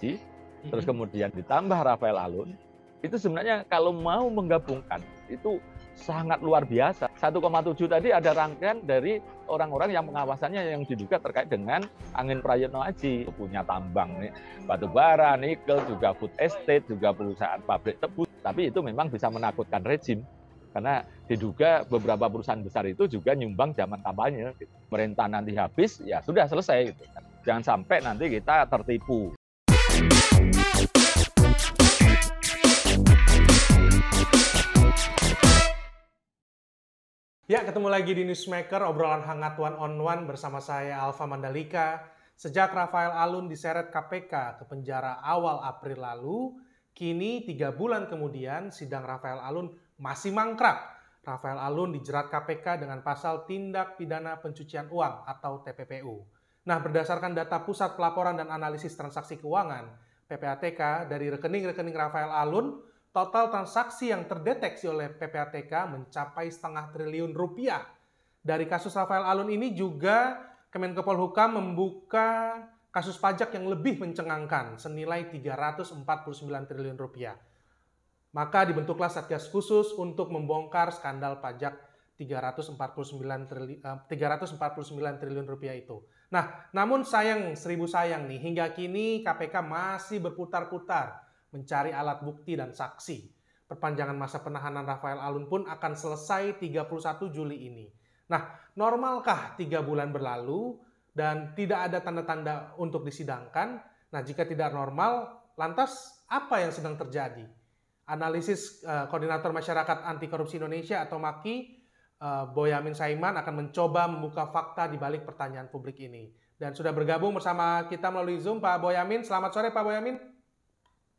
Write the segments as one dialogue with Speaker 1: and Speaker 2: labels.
Speaker 1: terus kemudian ditambah Rafael Alun, itu sebenarnya kalau mau menggabungkan itu sangat luar biasa. 1,7 tadi ada rangkaian dari orang-orang yang pengawasannya yang diduga terkait dengan angin Prayitno Aji. Punya tambang nih, batu bara, nikel, juga food estate, juga perusahaan pabrik tebu. Tapi itu memang bisa menakutkan rezim karena diduga beberapa perusahaan besar itu juga nyumbang zaman kampanye. Gitu. Pemerintah nanti habis, ya sudah selesai. Gitu. Kan. Jangan sampai nanti kita tertipu.
Speaker 2: Ya, ketemu lagi di Newsmaker, obrolan hangat one on one bersama saya Alfa Mandalika. Sejak Rafael Alun diseret KPK ke penjara awal April lalu, kini tiga bulan kemudian sidang Rafael Alun masih mangkrak. Rafael Alun dijerat KPK dengan pasal tindak pidana pencucian uang atau TPPU. Nah, berdasarkan data Pusat Pelaporan dan Analisis Transaksi Keuangan, PPATK, dari rekening-rekening Rafael Alun, total transaksi yang terdeteksi oleh PPATK mencapai setengah triliun rupiah. Dari kasus Rafael Alun ini juga Kemenko Polhukam membuka kasus pajak yang lebih mencengangkan senilai 349 triliun rupiah. Maka dibentuklah Satgas khusus untuk membongkar skandal pajak 349 triliun, 349 triliun rupiah itu. Nah, namun sayang seribu sayang nih, hingga kini KPK masih berputar-putar mencari alat bukti dan saksi. Perpanjangan masa penahanan Rafael Alun pun akan selesai 31 Juli ini. Nah, normalkah tiga bulan berlalu dan tidak ada tanda-tanda untuk disidangkan? Nah, jika tidak normal, lantas apa yang sedang terjadi? Analisis uh, Koordinator Masyarakat Anti Korupsi Indonesia atau MAKI eh, Boyamin Saiman akan mencoba membuka fakta di balik pertanyaan publik ini. Dan sudah bergabung bersama kita melalui Zoom Pak Boyamin. Selamat sore Pak Boyamin.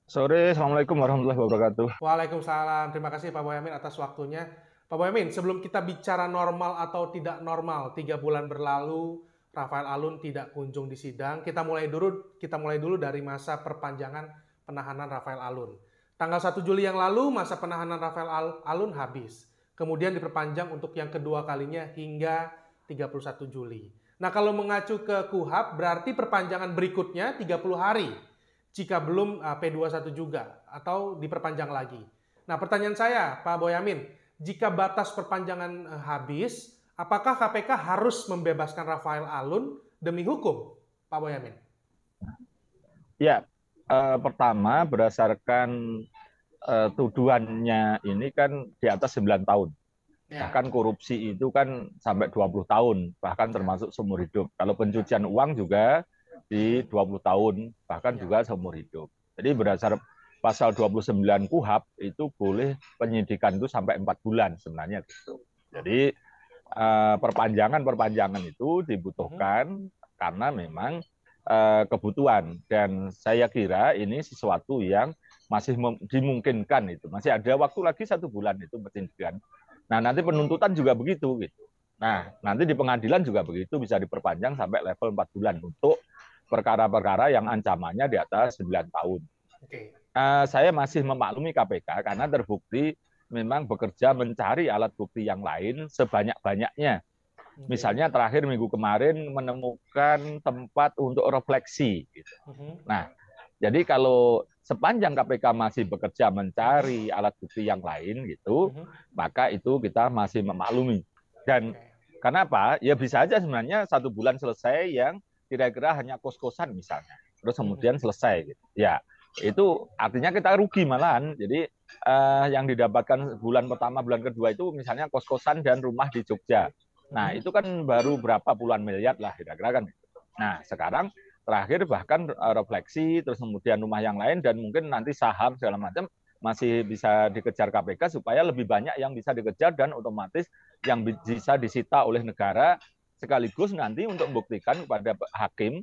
Speaker 1: Sore, Assalamualaikum warahmatullahi wabarakatuh.
Speaker 2: Waalaikumsalam. Terima kasih Pak Boyamin atas waktunya. Pak Boyamin, sebelum kita bicara normal atau tidak normal, tiga bulan berlalu, Rafael Alun tidak kunjung disidang. Kita mulai dulu, kita mulai dulu dari masa perpanjangan penahanan Rafael Alun. Tanggal 1 Juli yang lalu, masa penahanan Rafael Alun habis. Kemudian diperpanjang untuk yang kedua kalinya hingga 31 Juli. Nah kalau mengacu ke KUHAP berarti perpanjangan berikutnya 30 hari jika belum ah, P21 juga atau diperpanjang lagi. Nah, pertanyaan saya Pak Boyamin, jika batas perpanjangan eh, habis, apakah KPK harus membebaskan Rafael Alun demi hukum, Pak Boyamin?
Speaker 1: Ya, eh, pertama berdasarkan eh, tuduhannya ini kan di atas 9 tahun. Ya. Bahkan korupsi itu kan sampai 20 tahun, bahkan ya. termasuk seumur hidup. Kalau pencucian uang juga di 20 tahun bahkan ya. juga seumur hidup. Jadi berdasar pasal 29 KUHAP itu boleh penyidikan itu sampai 4 bulan sebenarnya gitu. Jadi eh, perpanjangan-perpanjangan itu dibutuhkan mhm. karena memang eh, kebutuhan dan saya kira ini sesuatu yang masih dimungkinkan itu masih ada waktu lagi satu bulan itu penyidikan. Nah nanti penuntutan juga begitu gitu. Nah nanti di pengadilan juga begitu bisa diperpanjang sampai level 4 bulan untuk perkara-perkara yang ancamannya di atas 9 tahun. Okay. Uh, eh, saya masih memaklumi KPK karena terbukti memang bekerja mencari alat bukti yang lain sebanyak-banyaknya. Misalnya terakhir minggu kemarin menemukan tempat untuk refleksi. Gitu. Mm-hmm. Nah, jadi kalau sepanjang KPK masih bekerja mencari alat bukti yang lain gitu, mm-hmm. maka itu kita masih memaklumi. Dan okay. kenapa? Ya bisa aja sebenarnya satu bulan selesai yang kira-kira hanya kos-kosan misalnya terus hmm. kemudian selesai gitu ya itu artinya kita rugi malahan jadi eh, yang didapatkan bulan pertama bulan kedua itu misalnya kos-kosan dan rumah di Jogja nah hmm. itu kan baru berapa puluhan miliar lah kira-kira kan nah sekarang terakhir bahkan eh, refleksi terus kemudian rumah yang lain dan mungkin nanti saham segala macam masih bisa dikejar KPK supaya lebih banyak yang bisa dikejar dan otomatis yang bisa disita oleh negara sekaligus nanti untuk membuktikan kepada hakim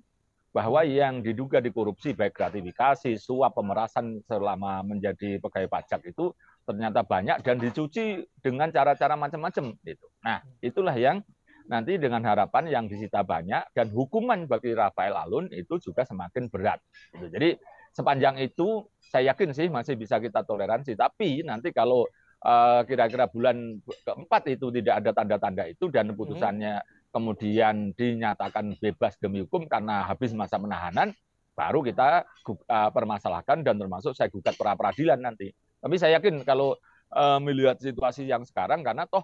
Speaker 1: bahwa yang diduga dikorupsi baik gratifikasi, suap, pemerasan selama menjadi pegawai pajak itu ternyata banyak dan dicuci dengan cara-cara macam-macam gitu. Nah, itulah yang nanti dengan harapan yang disita banyak dan hukuman bagi Rafael Alun itu juga semakin berat. Gitu. Jadi sepanjang itu saya yakin sih masih bisa kita toleransi, tapi nanti kalau eh, kira-kira bulan keempat itu tidak ada tanda-tanda itu dan hmm. putusannya kemudian dinyatakan bebas demi hukum karena habis masa penahanan, baru kita uh, permasalahkan dan termasuk saya gugat pra peradilan nanti. Tapi saya yakin kalau uh, melihat situasi yang sekarang karena toh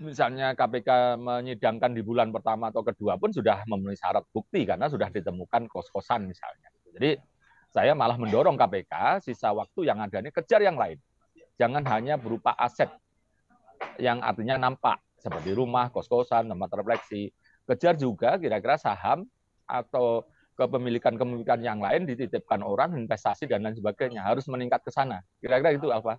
Speaker 1: misalnya KPK menyidangkan di bulan pertama atau kedua pun sudah memenuhi syarat bukti karena sudah ditemukan kos-kosan misalnya. Jadi saya malah mendorong KPK sisa waktu yang ada ini kejar yang lain. Jangan hanya berupa aset yang artinya nampak seperti rumah, kos-kosan, tempat refleksi. Kejar juga kira-kira saham atau kepemilikan-kepemilikan yang lain dititipkan orang, investasi dan lain sebagainya. Harus meningkat ke sana. Kira-kira itu apa?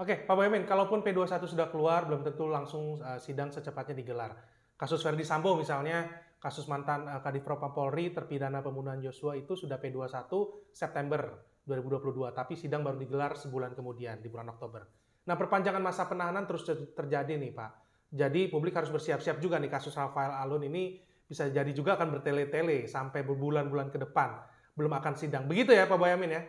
Speaker 2: Oke, Pak Boyamin, kalaupun P21 sudah keluar, belum tentu langsung eh, sidang secepatnya digelar. Kasus Verdi Sambo misalnya, kasus mantan uh, Kadif Propam Polri terpidana pembunuhan Joshua itu sudah P21 September 2022, tapi sidang baru digelar sebulan kemudian di bulan Oktober. Nah, perpanjangan masa penahanan terus terjadi nih, Pak. Jadi publik harus bersiap-siap juga nih kasus Rafael Alun ini bisa jadi juga akan bertele-tele sampai berbulan-bulan ke depan. Belum akan sidang. Begitu ya Pak Boyamin ya?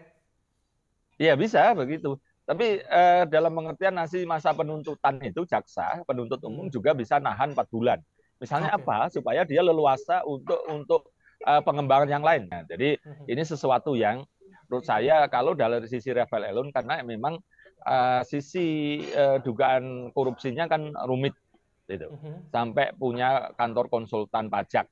Speaker 1: Iya bisa begitu.
Speaker 2: Tapi eh, dalam pengertian nasi masa penuntutan
Speaker 1: itu jaksa penuntut umum hmm. juga bisa nahan 4 bulan. Misalnya okay. apa? Supaya dia leluasa untuk untuk eh, pengembangan yang lain. Nah, jadi hmm. ini sesuatu yang menurut saya kalau dari sisi Rafael Alun karena memang uh, sisi uh, dugaan korupsinya kan rumit -hmm. Sampai punya kantor konsultan pajak.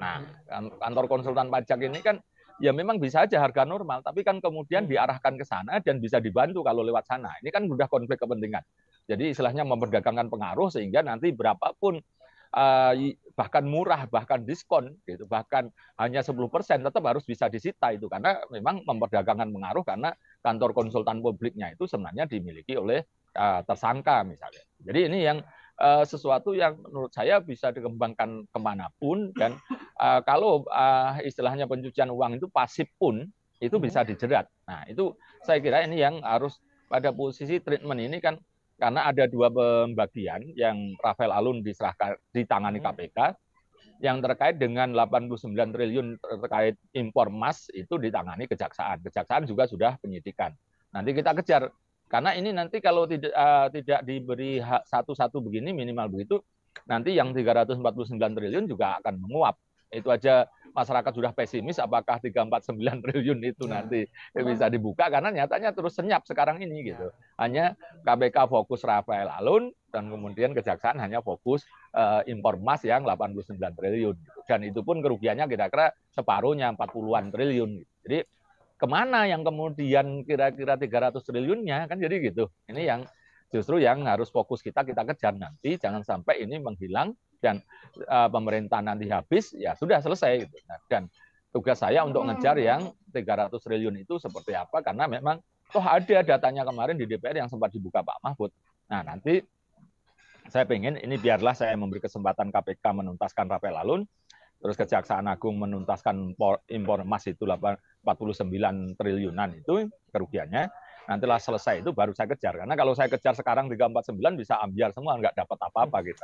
Speaker 1: Nah, mm-hmm. kan, kantor konsultan pajak ini kan ya memang bisa aja harga normal, tapi kan kemudian mm-hmm. diarahkan ke sana dan bisa dibantu kalau lewat sana. Ini kan sudah konflik kepentingan. Jadi istilahnya memperdagangkan pengaruh sehingga nanti berapapun eh, bahkan murah, bahkan diskon, gitu, bahkan hanya 10% tetap harus bisa disita itu karena memang memperdagangkan pengaruh karena kantor konsultan publiknya itu sebenarnya dimiliki oleh eh, tersangka misalnya. Jadi ini yang uh, sesuatu yang menurut saya bisa dikembangkan kemanapun dan uh, kalau uh, istilahnya pencucian uang itu pasif pun itu hmm. bisa dijerat. Nah itu saya kira ini yang harus pada posisi treatment ini kan karena ada dua pembagian yang Rafael Alun diserahkan ditangani KPK hmm. yang terkait dengan 89 triliun terkait impor emas itu ditangani kejaksaan. Kejaksaan juga sudah penyidikan. Nanti kita kejar karena ini nanti kalau tidak uh, tidak diberi satu-satu begini minimal begitu, nanti yang 349 triliun juga akan menguap. Itu aja masyarakat sudah pesimis apakah 349 triliun itu ya. nanti ya. bisa dibuka karena nyatanya terus senyap sekarang ini gitu. Ya. Hanya KPK fokus Rafael Alun dan kemudian kejaksaan hanya fokus uh, impor emas yang 89 triliun. Gitu. Dan itu pun kerugiannya kira-kira separuhnya 40-an triliun. Gitu. Jadi kemana yang kemudian kira-kira 300 triliunnya kan jadi gitu ini yang justru yang harus fokus kita kita kejar nanti jangan sampai ini menghilang dan uh, eh, pemerintah nanti habis ya sudah selesai gitu. nah, dan tugas saya untuk hmm. ngejar yang 300 triliun itu seperti apa karena memang toh ada datanya kemarin di DPR yang sempat dibuka Pak Mahfud nah nanti saya ingin ini biarlah saya memberi kesempatan KPK menuntaskan Rafael Alun terus Kejaksaan Agung menuntaskan impor, impor emas itu 8 49 triliunan itu kerugiannya. Nantilah selesai itu baru saya kejar. Karena kalau saya kejar sekarang 349 bisa ambiar semua, nggak dapat apa-apa gitu.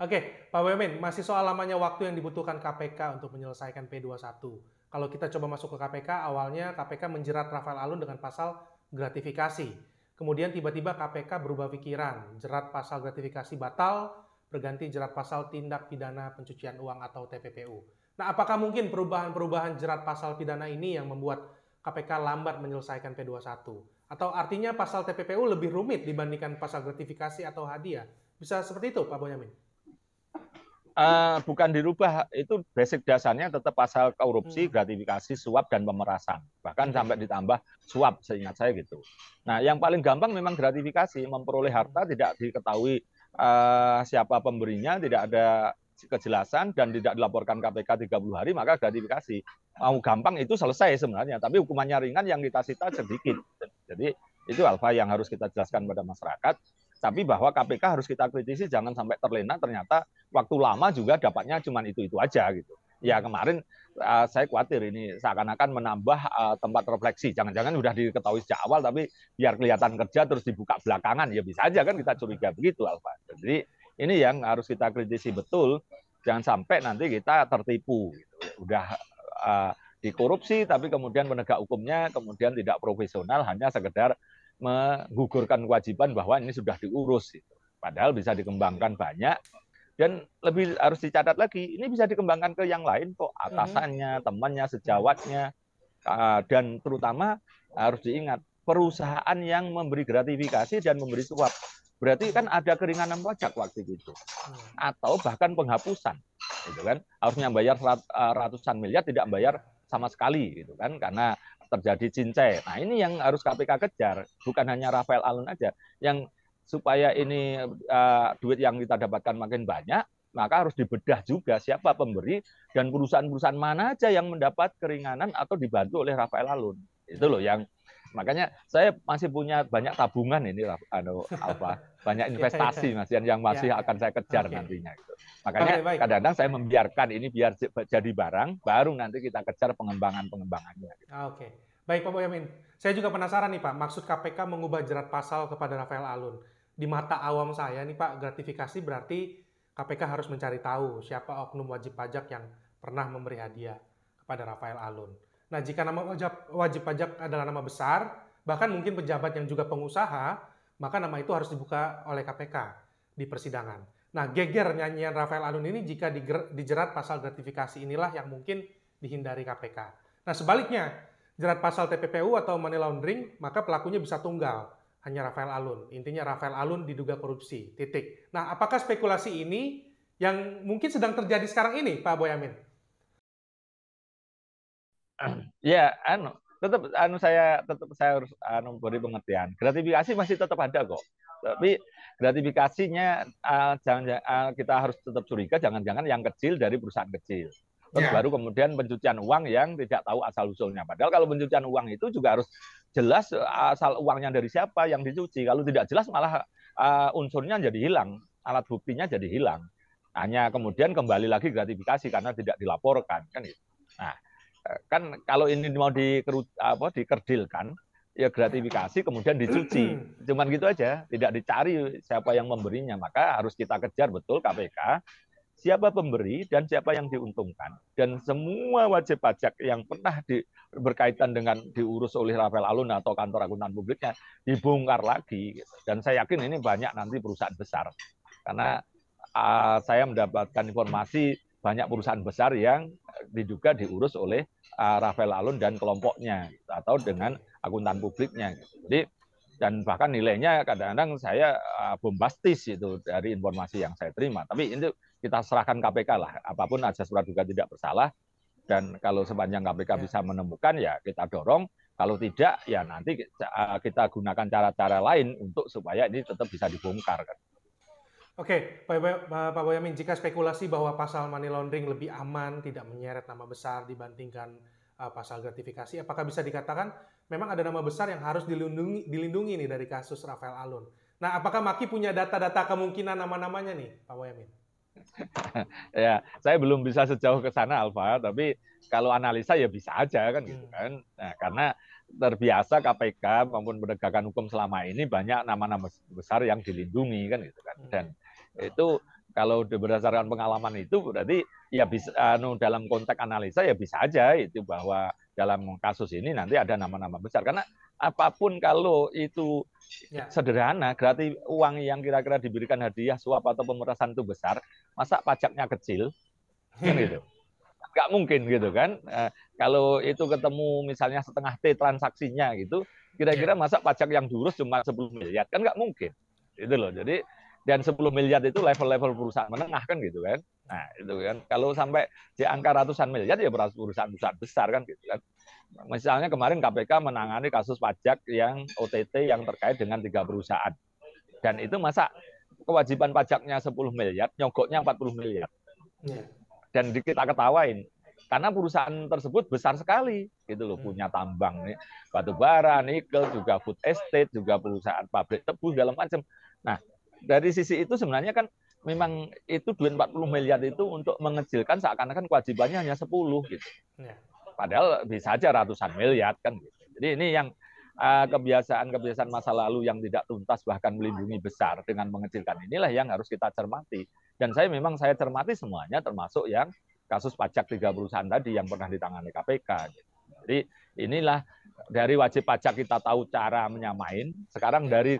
Speaker 2: Oke, Pak Wemin, masih soal lamanya waktu yang dibutuhkan KPK untuk menyelesaikan P21. Kalau kita coba masuk ke KPK, awalnya KPK menjerat Rafael Alun dengan pasal gratifikasi. Kemudian tiba-tiba KPK berubah pikiran, jerat pasal gratifikasi batal, berganti jerat pasal tindak pidana pencucian uang atau TPPU. Nah, apakah mungkin perubahan-perubahan jerat pasal pidana ini yang membuat KPK lambat menyelesaikan P21? Atau artinya pasal TPPU lebih rumit dibandingkan pasal gratifikasi atau hadiah? Bisa seperti itu, Pak Bonyamin?
Speaker 1: Uh, bukan dirubah, itu basic dasarnya tetap pasal korupsi, hmm. gratifikasi, suap, dan pemerasan. Bahkan sampai ditambah suap, seingat saya gitu. Nah, yang paling gampang memang gratifikasi, memperoleh harta hmm. tidak diketahui uh, siapa pemberinya, tidak ada kejelasan dan tidak dilaporkan KPK 30 hari maka gratifikasi. Mau gampang itu selesai sebenarnya, tapi hukumannya ringan yang kita sita sedikit. Jadi itu alfa yang harus kita jelaskan pada masyarakat. Tapi bahwa KPK harus kita kritisi jangan sampai terlena ternyata waktu lama juga dapatnya cuma itu-itu aja gitu. Ya kemarin uh, saya khawatir ini seakan-akan menambah uh, tempat refleksi. Jangan-jangan sudah diketahui sejak awal tapi biar kelihatan kerja terus dibuka belakangan ya bisa aja kan kita curiga begitu Alfa. Jadi ini yang harus kita kritisi betul Jangan sampai nanti kita tertipu. Gitu. Udah uh, dikorupsi tapi kemudian menegak hukumnya kemudian tidak profesional hanya sekedar menggugurkan kewajiban bahwa ini sudah diurus. Gitu. Padahal bisa dikembangkan banyak dan lebih harus dicatat lagi ini bisa dikembangkan ke yang lain kok atasannya, temannya, sejawatnya uh, dan terutama harus diingat perusahaan yang memberi gratifikasi dan memberi suap Berarti kan ada keringanan pajak waktu itu. Atau bahkan penghapusan. Gitu kan. Harusnya bayar eh, ratusan miliar tidak bayar sama sekali gitu kan karena terjadi cincai. Nah, ini yang harus KPK kejar, bukan hanya Rafael Alun aja yang supaya ini uh, duit yang kita dapatkan makin banyak, maka harus dibedah juga siapa pemberi dan perusahaan-perusahaan mana aja yang mendapat keringanan atau dibantu oleh Rafael Alun. Itu loh yang Makanya saya masih punya banyak tabungan ini lah, anu, apa banyak iya, iya, investasi iya. Mas yang masih ya, akan saya kejar okay. nantinya gitu. Makanya kadang-kadang saya membiarkan ini biar jadi barang baru nanti kita kejar pengembangan-pengembangannya
Speaker 2: gitu. Ah, oke. Okay. Baik Pak Boyamin. Saya juga penasaran nih Pak, maksud KPK mengubah jerat pasal kepada Rafael Alun. Di mata awam saya nih Pak, gratifikasi berarti KPK harus mencari tahu siapa oknum wajib pajak yang pernah memberi hadiah kepada Rafael Alun. Nah, jika nama wajib, wajib pajak adalah nama besar, bahkan mungkin pejabat yang juga pengusaha, maka nama itu harus dibuka oleh KPK di persidangan. Nah, geger nyanyian Rafael Alun ini jika dijerat pasal gratifikasi inilah yang mungkin dihindari KPK. Nah, sebaliknya, jerat pasal TPPU atau money laundering, maka pelakunya bisa tunggal, hanya Rafael Alun. Intinya Rafael Alun diduga korupsi, titik. Nah, apakah spekulasi ini yang mungkin sedang terjadi sekarang ini, Pak Boyamin? ya anu tetap anu saya tetap
Speaker 1: saya harus anu beri pengertian gratifikasi masih tetap ada kok tapi gratifikasinya uh, jangan uh, kita harus tetap curiga jangan-jangan yang kecil dari perusahaan kecil terus ya. baru kemudian pencucian uang yang tidak tahu asal usulnya padahal kalau pencucian uang itu juga harus jelas eh, asal uangnya dari siapa yang dicuci kalau tidak jelas malah uh, unsurnya jadi hilang alat buktinya jadi hilang hanya kemudian kembali lagi gratifikasi karena tidak dilaporkan kan gitu nah kan kalau ini mau di apa, dikerdilkan ya gratifikasi kemudian dicuci cuman gitu aja tidak dicari siapa yang memberinya maka harus kita kejar betul KPK siapa pemberi dan siapa yang diuntungkan dan semua wajib pajak yang pernah di, berkaitan dengan diurus oleh Rafael Alun atau kantor akuntan publiknya dibongkar lagi dan saya yakin ini banyak nanti perusahaan besar karena uh, saya mendapatkan informasi banyak perusahaan besar yang diduga diurus oleh uh, Rafael Alun dan kelompoknya atau dengan akuntan publiknya. Jadi dan bahkan nilainya kadang-kadang saya eh, bombastis itu dari informasi yang saya terima. Tapi ini kita serahkan KPK lah, apapun surat juga tidak bersalah dan kalau sepanjang KPK ya. bisa menemukan ya kita dorong, kalau tidak ya nanti eh, kita gunakan cara-cara lain untuk supaya ini tetap bisa dibongkar kan.
Speaker 2: Oke, Pak, Pak Boyamin, jika spekulasi bahwa pasal money laundering lebih aman, tidak menyeret nama besar dibandingkan uh, pasal gratifikasi, apakah bisa dikatakan memang ada nama besar yang harus dilindungi, dilindungi nih dari kasus Rafael Alun? Nah, apakah Maki punya data-data kemungkinan nama-namanya nih, Pak Boyamin?
Speaker 1: ya, saya belum bisa sejauh ke sana, Alfa. Tapi kalau analisa ya bisa aja kan gitu hmm. kan. Nah, karena terbiasa KPK maupun penegakan hukum selama ini banyak nama-nama besar yang dilindungi kan gitu kan hmm. dan itu kalau berdasarkan pengalaman itu berarti ya bisa anu dalam konteks analisa ya bisa aja itu bahwa dalam kasus ini nanti ada nama-nama besar karena apapun kalau itu ya. sederhana berarti uang yang kira-kira diberikan hadiah suap atau pemerasan itu besar masa pajaknya kecil kan gitu nggak mungkin gitu kan eh, kalau itu ketemu misalnya setengah t transaksinya gitu kira-kira ya. masa pajak yang jurus cuma 10 miliar kan nggak mungkin itu loh jadi dan 10 miliar itu level-level perusahaan menengah kan gitu kan. Nah, itu kan. Kalau sampai di angka ratusan miliar ya perusahaan-perusahaan besar kan gitu kan. Misalnya kemarin KPK menangani kasus pajak yang OTT yang terkait dengan tiga perusahaan. Dan itu masa kewajiban pajaknya 10 miliar, nyogoknya 40 miliar. Iya. Dan kita ketawain, karena perusahaan tersebut besar sekali gitu loh hmm. punya tambang nih batu bara nikel juga food estate juga perusahaan pabrik tebu segala macam nah dari sisi itu sebenarnya kan memang itu duit 40 miliar itu untuk mengecilkan seakan-akan kewajibannya hanya 10 gitu. Ya. Padahal bisa aja ratusan miliar kan gitu. Jadi ini yang eh, kebiasaan-kebiasaan masa lalu yang tidak tuntas bahkan melindungi besar dengan mengecilkan inilah yang harus kita cermati. Dan saya memang saya cermati semuanya termasuk yang kasus pajak tiga perusahaan tadi yang pernah ditangani KPK. Gitu. Jadi inilah dari wajib pajak kita tahu cara menyamain. Sekarang dari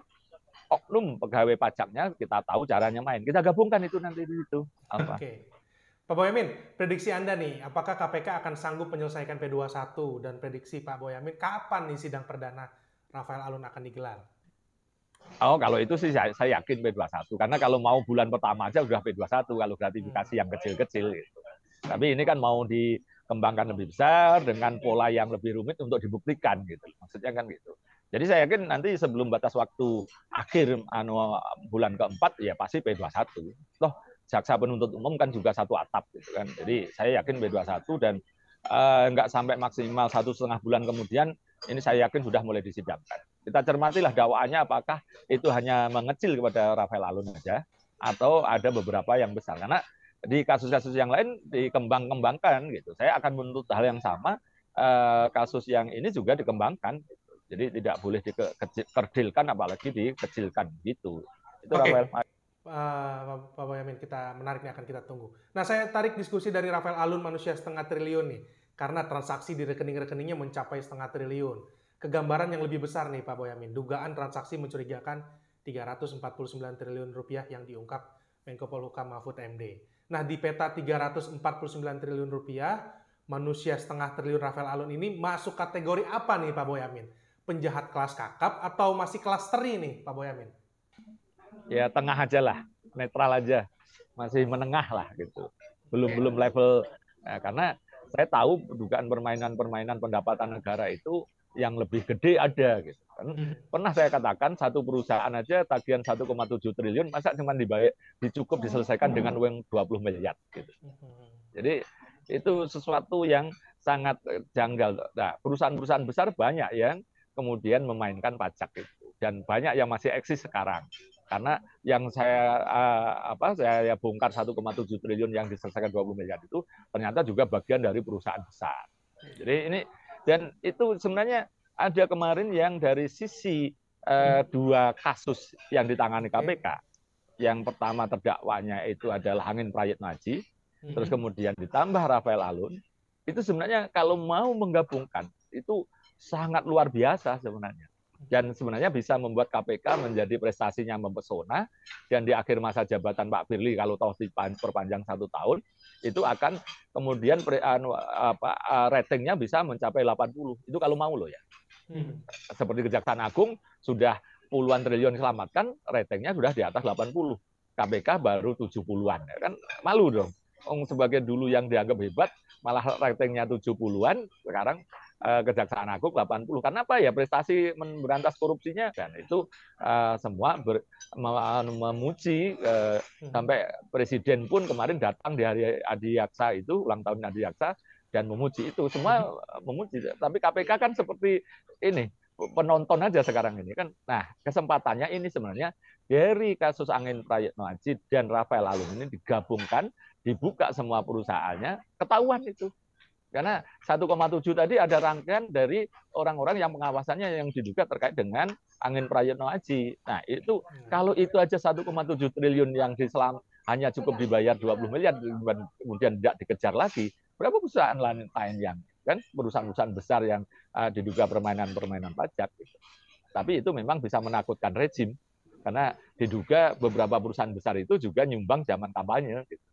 Speaker 1: oknum pegawai pajaknya kita tahu caranya main. Kita gabungkan itu nanti di situ. Apa? Oke.
Speaker 2: Pak Boyamin, prediksi Anda nih, apakah KPK akan sanggup menyelesaikan P21 dan prediksi Pak Boyamin kapan nih sidang perdana Rafael Alun akan digelar?
Speaker 1: Oh, kalau itu sih saya, saya yakin P21 karena kalau mau bulan pertama aja sudah P21 kalau gratifikasi hmm. yang kecil-kecil gitu. Tapi ini kan mau dikembangkan lebih besar dengan pola yang lebih rumit untuk dibuktikan gitu. Maksudnya kan gitu. Jadi saya yakin nanti sebelum batas waktu akhir anu bulan keempat ya pasti P21. Loh, jaksa penuntut umum kan juga satu atap gitu kan. Jadi saya yakin P21 dan eh, nggak sampai maksimal satu setengah bulan kemudian ini saya yakin sudah mulai disidangkan. Kita cermatilah dakwaannya apakah itu hanya mengecil kepada Rafael Alun saja atau ada beberapa yang besar karena di kasus-kasus yang lain dikembang-kembangkan gitu. Saya akan menuntut hal yang sama eh, kasus yang ini juga dikembangkan. Gitu. Jadi tidak boleh dikerdilkan apalagi dikecilkan gitu. Itu okay. Rafael
Speaker 2: Uh, Pak Boyamin, kita menariknya akan kita tunggu. Nah, saya tarik diskusi dari Rafael Alun manusia setengah triliun nih, karena transaksi di rekening-rekeningnya mencapai setengah triliun. Kegambaran yang lebih besar nih Pak Boyamin, dugaan transaksi mencurigakan 349 triliun rupiah yang diungkap Menko Polhukam Mahfud MD. Nah, di peta 349 triliun rupiah, manusia setengah triliun Rafael Alun ini masuk kategori apa nih Pak Boyamin? penjahat kelas kakap atau masih kelas teri nih Pak Boyamin?
Speaker 1: Ya tengah aja lah, netral aja, masih menengah lah gitu. Belum okay. belum level ya, karena saya tahu dugaan permainan-permainan pendapatan negara itu yang lebih gede ada gitu. Kan hmm. pernah saya katakan satu perusahaan aja tagihan 1,7 triliun masa cuma dibayar dicukup diselesaikan dengan uang 20 miliar gitu. Jadi itu sesuatu yang sangat eh, janggal. Nah, perusahaan-perusahaan besar banyak yang kemudian memainkan pajak itu dan banyak yang masih eksis sekarang karena yang saya eh, apa saya bongkar 1,7 triliun yang diselesaikan 20 miliar itu ternyata juga bagian dari perusahaan besar. Jadi ini dan itu sebenarnya ada kemarin yang dari sisi eh, dua kasus yang ditangani KPK. Yang pertama terdakwanya itu adalah Angin Prayit Haji, terus mm-hmm. kemudian ditambah Rafael Alun. Itu sebenarnya kalau mau menggabungkan itu sangat luar biasa sebenarnya. Dan sebenarnya bisa membuat KPK menjadi prestasinya mempesona dan di akhir masa jabatan Pak Firly kalau tahu diperpanjang satu tahun itu akan kemudian anu, eh, ratingnya bisa mencapai 80 itu kalau mau loh ya. Hmm. Seperti Kejaksaan Agung sudah puluhan triliun selamatkan, ratingnya sudah di atas 80. KPK baru 70-an. Ya kan malu dong. Sebagai dulu yang dianggap hebat, malah ratingnya 70-an, sekarang Eh, kejaksaan Agung 80. apa ya prestasi memberantas korupsinya dan itu eh, semua ber, anu, memuji eh, hmm. sampai presiden pun kemarin datang di hari Adi Yaksa itu ulang tahun Adi Yaksa dan memuji itu semua hmm. memuji. Tapi KPK kan seperti ini penonton aja sekarang ini kan. Nah kesempatannya ini sebenarnya dari kasus Angin Prayitno Aji dan Rafael Alun ini digabungkan dibuka semua perusahaannya ketahuan itu karena 1,7 tadi ada rangkaian dari orang-orang yang pengawasannya yang diduga terkait dengan angin Prayetno Aji. Nah, itu hmm. kalau itu aja 1,7 triliun yang diselam hanya cukup dibayar 20 miliar kemudian tidak dikejar lagi, berapa perusahaan lain yang kan perusahaan-perusahaan besar yang uh, diduga permainan-permainan pajak gitu. Tapi itu memang bisa menakutkan rezim karena diduga beberapa perusahaan besar itu juga nyumbang zaman kampanye gitu.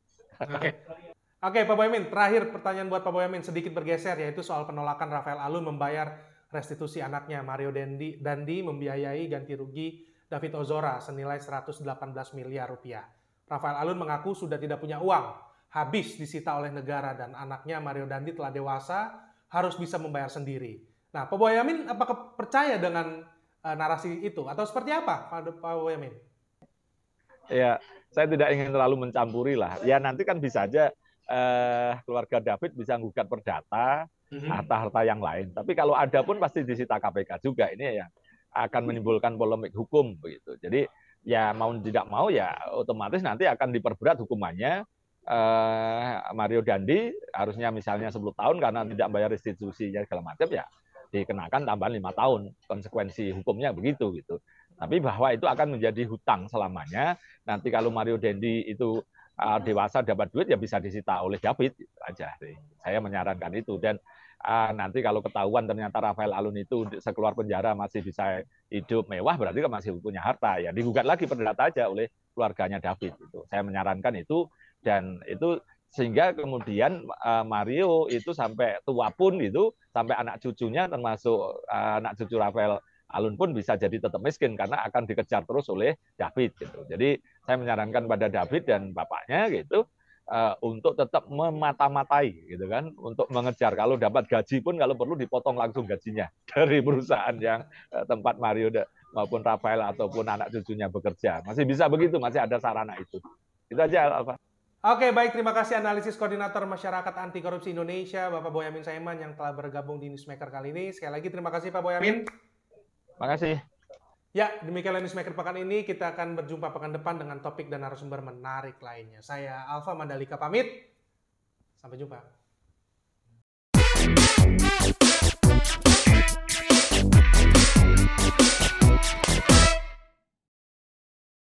Speaker 2: Oke. Okay. Oke, Pak Boyamin, terakhir pertanyaan buat Pak Boyamin sedikit bergeser yaitu soal penolakan Rafael Alun membayar restitusi anaknya Mario Dendi, Dandi membiayai ganti rugi David Ozora senilai 118 miliar rupiah. Rafael Alun mengaku sudah tidak punya uang, habis disita oleh negara dan anaknya Mario Dandi telah dewasa harus bisa membayar sendiri. Nah, Pak Boyamin apakah percaya dengan uh, narasi itu atau seperti apa Pak, Pak Boyamin?
Speaker 1: Ya, saya tidak ingin terlalu mencampuri lah. Ya nanti kan bisa aja eh, keluarga David bisa gugat perdata mhm. harta harta yang lain. Tapi kalau ada pun pasti disita KPK juga ini ya akan menimbulkan polemik hukum begitu. Jadi ya mau tidak mau ya otomatis nanti akan diperberat hukumannya. Eh, Mario Dandi harusnya misalnya 10 tahun karena mhm. tidak bayar restitusinya segala macam ya dikenakan tambahan lima tahun konsekuensi hukumnya begitu gitu tapi bahwa itu akan menjadi hutang selamanya nanti kalau Mario Dendi itu uh, dewasa dapat duit ya bisa disita oleh David aja sih. Saya menyarankan itu dan uh, nanti kalau ketahuan ternyata Rafael Alun itu sekeluar penjara masih bisa hidup mewah berarti kan masih punya harta ya digugat lagi perdata aja oleh keluarganya David itu. Saya menyarankan itu dan itu sehingga kemudian uh, Mario itu sampai tua pun itu sampai anak cucunya termasuk uh, anak cucu Rafael Alun pun bisa jadi tetap miskin karena akan dikejar terus oleh David gitu. Jadi saya menyarankan pada David dan bapaknya gitu uh, untuk tetap memata-matai gitu kan untuk mengejar kalau dapat gaji pun kalau perlu dipotong langsung gajinya dari perusahaan yang uh, tempat Mario de, maupun Rafael ataupun anak cucunya bekerja masih bisa begitu masih ada sarana itu kita aja apa?
Speaker 2: Oke baik terima kasih analisis koordinator masyarakat anti korupsi Indonesia Bapak Boyamin Saiman yang telah bergabung di Newsmaker kali ini sekali lagi terima kasih Pak Boyamin. Terima kasih. Ya, demikian Linus Maker pekan ini. Kita akan berjumpa pekan depan dengan topik dan narasumber menarik lainnya. Saya Alfa Mandalika pamit. Sampai jumpa.